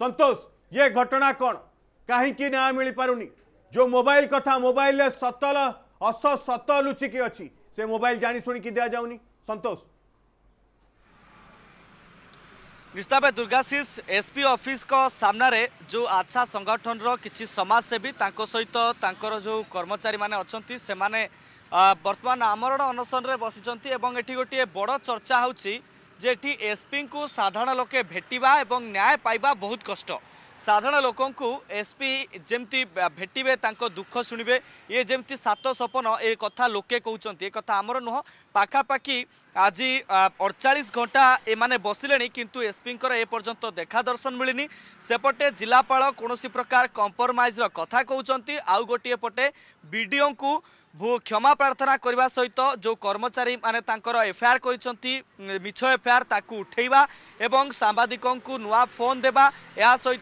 संतोष ये घटना कौन कहीं न्याय मिल पारुनी जो मोबाइल कथा मोबाइल सतल अस सत लुचिकी अच्छी से मोबाइल जाणी शुणी दि जाऊनी संतोष निस्ताबे दुर्गाशीष एसपी ऑफिस को सामना रे जो आच्छा संगठन रो किछि समाजसेवी तांको सहित तांकर जो कर्मचारी माने अछंती से माने वर्तमान आमरण अनशन रे बसिचंती एवं एठी गोटिए बड़ चर्चा होउची যে যেটি এসপিঙ্কু সাধারণ লোকে ভেটিবা এবং ন্যায় পাইবা বহুত কষ্ট সাধারণ লোক এসপি যেমি ভেটবে তাঙ্ক দুঃখ শুণবে ইয়ে যেমি সাত সপন এ কথা লোকে কৌঁচ এ কথা আমার নুহ পাখাপাখি আজি অড়চাশ ঘণ্টা এমানে বসিলে কিন্তু এসপিঙ্কর এপর্যন্ত দেখা দর্শন মিলিনি সেপটে জেলাপাল কৌশি প্রকার কম্প্রোমাইজর কথা কৌন আউ গোটিয়ে পটে বিডিওঙ্কু ক্ষমা প্রার্থনা করা সহিত যে কর্মচারী মানে তাঁর এফআইআর করেছেন মিছ এফআইআর তাকে উঠাইবা এবং সাংবাদিকঙ্কু নূয়া ফোন দেবা এসে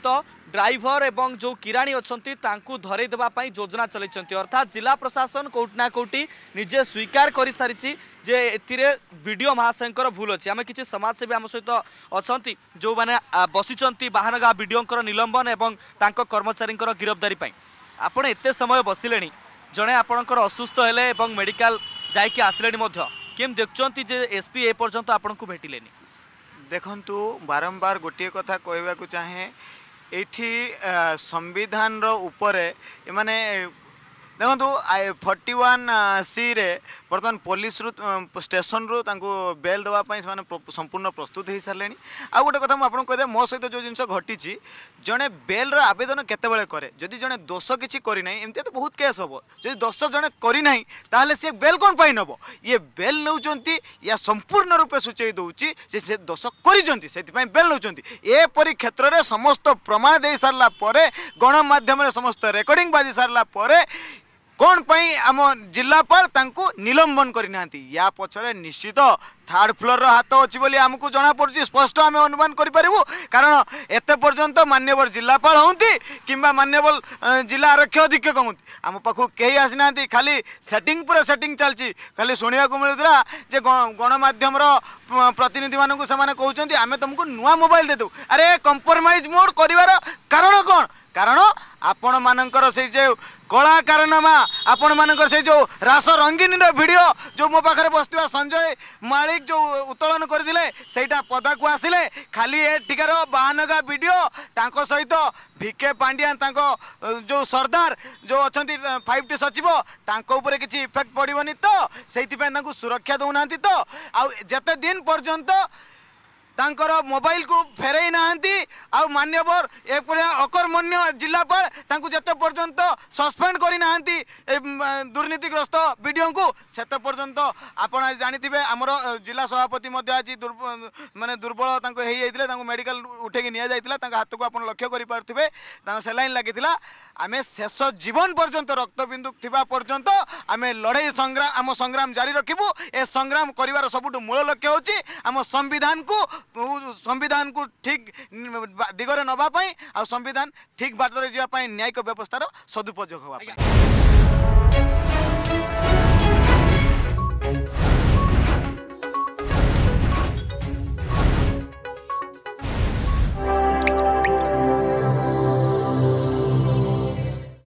ড্রাইভর এবং যে কিরাণী অনেক তাঁকু ধরাই দেওয়া যোজনা চলাইছেন অর্থাৎ জেলা প্রশাসন কোটি না কোটি নিজে স্বীকার করে সারিছি যে এতে বিডিও মহাশয়ঙ্কর ভুল অছি আমি কিছু সমাজসেবী আম সহ অনেক যে বসিছেন বাহানগা বিডিওঙ্কর নিলম্বন এবং তাঁক কর্মচারীঙ্কর গিরফদারি আপনার এত সময় বসিলে জনে আপনার অসুস্থ হলে এবং মেডিকাল যাইকি আসলে কেম দেখছেন যে এসপি এপর্যন্ত আপনার ভেটিলে দেখুন বারম্বার গোটিয়ে কথা কহবাক চাহে ଏଠି ସମ୍ବିଧାନର ଉପରେ ଏମାନେ ଦେଖନ୍ତୁ ଫର୍ଟି ୱାନ୍ ସିରେ ବର୍ତ୍ତମାନ ପୋଲିସରୁ ଷ୍ଟେସନରୁ ତାଙ୍କୁ ବେଲ୍ ଦେବା ପାଇଁ ସେମାନେ ସମ୍ପୂର୍ଣ୍ଣ ପ୍ରସ୍ତୁତ ହୋଇସାରିଲେଣି ଆଉ ଗୋଟେ କଥା ମୁଁ ଆପଣଙ୍କୁ କହିଦେବି ମୋ ସହିତ ଯେଉଁ ଜିନିଷ ଘଟିଛି ଜଣେ ବେଲ୍ର ଆବେଦନ କେତେବେଳେ କରେ ଯଦି ଜଣେ ଦୋଷ କିଛି କରିନାହିଁ ଏମିତି ତ ବହୁତ କେସ୍ ହେବ ଯଦି ଦୋଷ ଜଣେ କରିନାହିଁ ତାହେଲେ ସିଏ ବେଲ୍ କ'ଣ ପାଇଁ ନେବ ଇଏ ବେଲ୍ ନେଉଛନ୍ତି ଏହା ସମ୍ପୂର୍ଣ୍ଣ ରୂପେ ସୂଚାଇ ଦେଉଛି ଯେ ସେ ଦୋଷ କରିଛନ୍ତି ସେଥିପାଇଁ ବେଲ୍ ନେଉଛନ୍ତି ଏପରି କ୍ଷେତ୍ରରେ ସମସ୍ତ ପ୍ରମାଣ ଦେଇସାରିଲା ପରେ ଗଣମାଧ୍ୟମରେ ସମସ୍ତ ରେକର୍ଡ଼ିଂ ବାଜି ସାରିଲା ପରେ কোণ পাই আম জেলাপাল তাঁকু নিলম্বন করে না ইয়া পছরে নিশ্চিত থার্ড ফ্লোরর হাত অছি বলে আমি জনাপড়ছে স্পষ্ট আমি অনুমান করে পারু কারণ এতে পর্যন্ত মান্যবর জেলাপাল হুঁতি কিংবা মান্যবর জেলা আরক্ষী অধীক্ষক হুঁতি আম পাখু কে আসি না খালি সেটিং পুরা সেটিং চালছি খালি শুণবাক মিলুলা যে গণমাধ্যমর প্রতিনিধি মানুষ সে কৌন আমি তুমକୁ ନୂଆ ମୋବାଇଲ ଦେଇଦେବୁ ଆରେ କମ୍ପ୍ରମାଇଜ୍ ମୋଡ଼ କରିବାର କାରଣ କ'ଣ କାରଣ ଆପଣ ମାନଙ୍କର ସେଇ ଯେଉଁ କଳାକାରନାମା ଆପଣ ମାନଙ୍କର ସେଇ ଯେଉଁ ରାସ ରଙ୍ଗିନୀର ଭିଡ଼ିଓ ଯେଉଁ ମୋ ପାଖରେ ବସିଥିବା ସଞ୍ଜୟ ମାଳିକ ଯେଉଁ ଉତ୍ତୋଳନ କରିଥିଲେ ସେଇଟା ପଦାକୁ ଆସିଲେ ଖାଲି ଏଠିକାର ବାହାନଗା ଭିଡ଼ିଓ ତାଙ୍କ ସହିତ ଭିକେ ପାଣ୍ଡିଆନ୍ ତାଙ୍କ ଯେଉଁ ସର୍ଦ୍ଦାର ଯେଉଁ ଅଛନ୍ତି ଫାଇଭ୍ ଟି ସଚିବ ତାଙ୍କ ଉପରେ କିଛି ଇଫେକ୍ଟ ପଡ଼ିବନି ତ ସେଇଥିପାଇଁ ତାଙ୍କୁ ସୁରକ୍ଷା ଦେଉନାହାନ୍ତି ତ ଆଉ ଯେତେ ଦିନ ପର୍ଯ୍ୟନ୍ତ ତାଙ୍କର ମୋବାଇଲକୁ ଫେରାଇ ନାହାନ୍ତି ଆଉ ମାନ୍ୟବର ଏଭଳିଆ ଅକର୍ମଣ୍ୟ ଜିଲ୍ଲାପାଳ ତାଙ୍କୁ ଯେତେ ପର୍ଯ୍ୟନ୍ତ ସସ୍ପେଣ୍ଡ କରିନାହାନ୍ତି ଦୁର୍ନୀତିଗ୍ରସ୍ତ ବିଡ଼ିଓଙ୍କୁ ସେତେ ପର୍ଯ୍ୟନ୍ତ ଆପଣ ଜାଣିଥିବେ ଆମର ଜିଲ୍ଲା ସଭାପତି ମଧ୍ୟ ଆଜି ମାନେ ଦୁର୍ବଳ ତାଙ୍କୁ ହେଇଯାଇଥିଲେ ତାଙ୍କୁ ମେଡ଼ିକାଲ ଉଠେଇକି ନିଆଯାଇଥିଲା ତାଙ୍କ ହାତକୁ ଆପଣ ଲକ୍ଷ୍ୟ କରିପାରୁଥିବେ ତାଙ୍କ ସେଲାଇନ୍ ଲାଗିଥିଲା ଆମେ ଶେଷ ଜୀବନ ପର୍ଯ୍ୟନ୍ତ ରକ୍ତବିନ୍ଦୁ ଥିବା ପର୍ଯ୍ୟନ୍ତ ଆମେ ଲଢ଼େଇ ସଂଗ୍ରାମ ଆମ ସଂଗ୍ରାମ ଜାରି ରଖିବୁ ଏ ସଂଗ୍ରାମ କରିବାର ସବୁଠୁ ମୂଳ ଲକ୍ଷ୍ୟ ହେଉଛି ଆମ ସମ୍ବିଧାନକୁ ସମ୍ବିଧାନକୁ ଠିକ୍ দিগরে নেওয়া আর সংবিধান ঠিক বাটরে যাওয়া ন্যায়িক ব্যবস্থার সদুপযোগ হওয়া